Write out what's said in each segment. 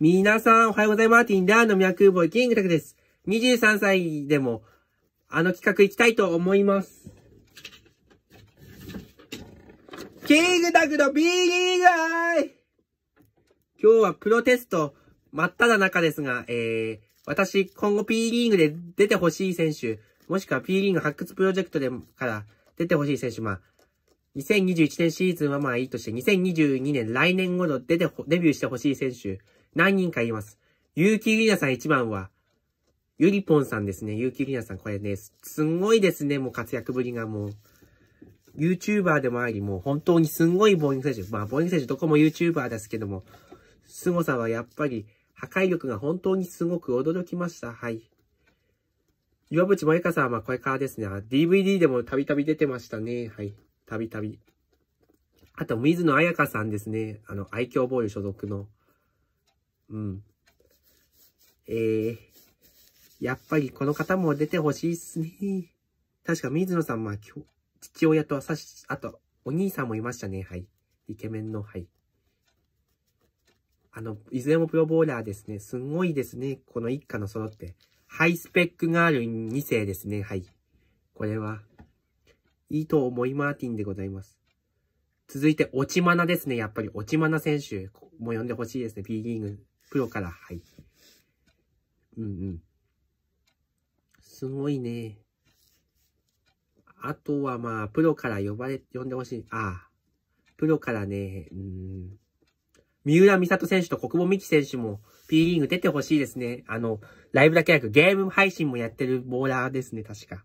皆さん、おはようございます。ティンダーの脈ボイキングタクです。23歳でも、あの企画行きたいと思います。キングタクの B リーグ愛今日はプロテスト真っ只中ですが、えー、私、今後 P リーグで出てほしい選手、もしくは P リーグ発掘プロジェクトでから出てほしい選手、まあ、2021年シーズンはまあいいとして、2022年来年頃出てデビューしてほしい選手、何人かいます。結城りなさん1番は、ゆりぽんさんですね。結城りなさん、これね、すんごいですね。もう活躍ぶりがもう。YouTuber でもあり、もう本当にすんごいボーイング選手。まあ、ボーイング選手どこも YouTuber ですけども、凄さはやっぱり、破壊力が本当にすごく驚きました。はい。岩渕萌香さんはこれからですね。DVD でもたびたび出てましたね。はい。たびたび。あと、水野彩香さんですね。あの、愛嬌ボーイ所属の。うん。えー、やっぱりこの方も出てほしいっすね。確か水野さんは、父親とさし、あと、お兄さんもいましたね。はい。イケメンの、はい。あの、いずれもプロボーラーですね。すんごいですね。この一家の揃って。ハイスペックがある2世ですね。はい。これは、いいと思いマーティンでございます。続いて、落ちマナですね。やっぱり、落ちマナ選手も呼んでほしいですね。B リーグ黒からはい。うんうん。すごいね。あとはまあ、プロから呼ばれ、呼んでほしい。ああ。プロからね、うん。三浦美里選手と国母美希選手も P リーグ出てほしいですね。あの、ライブだけなくゲーム配信もやってるボーラーですね、確か。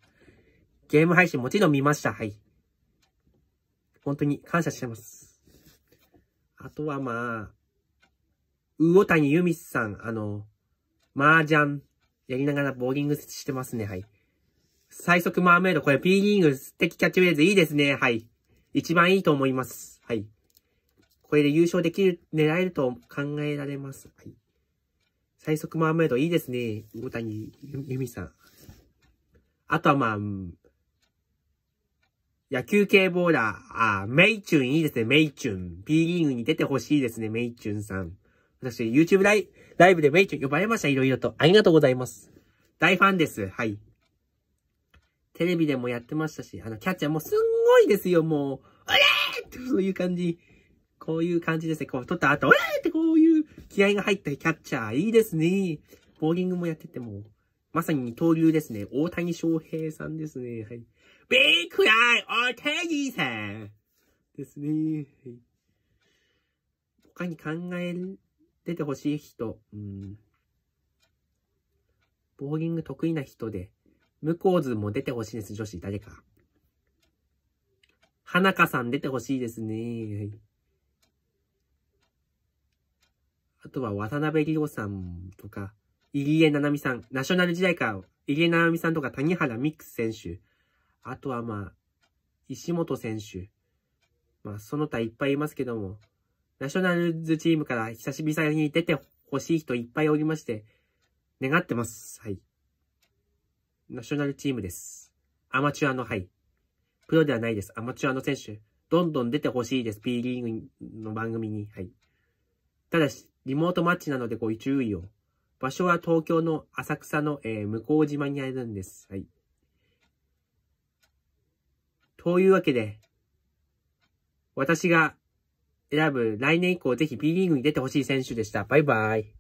ゲーム配信もちろん見ました、はい。本当に感謝してます。あとはまあ、魚谷由美さん、あの、麻雀、やりながらボーリングしてますね、はい。最速マーメイド、これ P リーグ素敵キャッチフレーズいいですね、はい。一番いいと思います。はい。これで優勝できる、狙えると考えられます。はい。最速マーメイドいいですね、魚谷由美さん。あとはまあ、野球系ボーラー、あー、メイチュンいいですね、メイチュン。P リーグに出てほしいですね、メイチュンさん。私、YouTube ライライブでメイちゃん呼ばれました。いろいろと。ありがとうございます。大ファンです。はい。テレビでもやってましたし、あの、キャッチャーもすんごいですよ、もう。あれーってそういう感じ。こういう感じですね。こう、撮った後、うれーってこういう気合が入ったキャッチャー。いいですね。ボーリングもやってても、まさに二刀流ですね。大谷翔平さんですね。はい。ビッグアイ、大谷さんですね。はい、他に考える出てほしい人、うん、ボーリング得意な人で、向こう図も出てほしいです、女子、誰か。花香さん出てほしいですね。あとは渡辺里夫さんとか、入江七海さん、ナショナル時代から入江七海さんとか谷原ミックス選手、あとはまあ、石本選手、まあその他いっぱいいますけども、ナショナルズチームから久しぶりに出てほしい人いっぱいおりまして、願ってます。はい。ナショナルチームです。アマチュアの、はい。プロではないです。アマチュアの選手。どんどん出てほしいです。P リーグの番組に。はい。ただし、リモートマッチなのでご注意を。場所は東京の浅草の、えー、向島にあるんです。はい。というわけで、私が選ぶ来年以降ぜひ B リーグに出てほしい選手でした。バイバイ。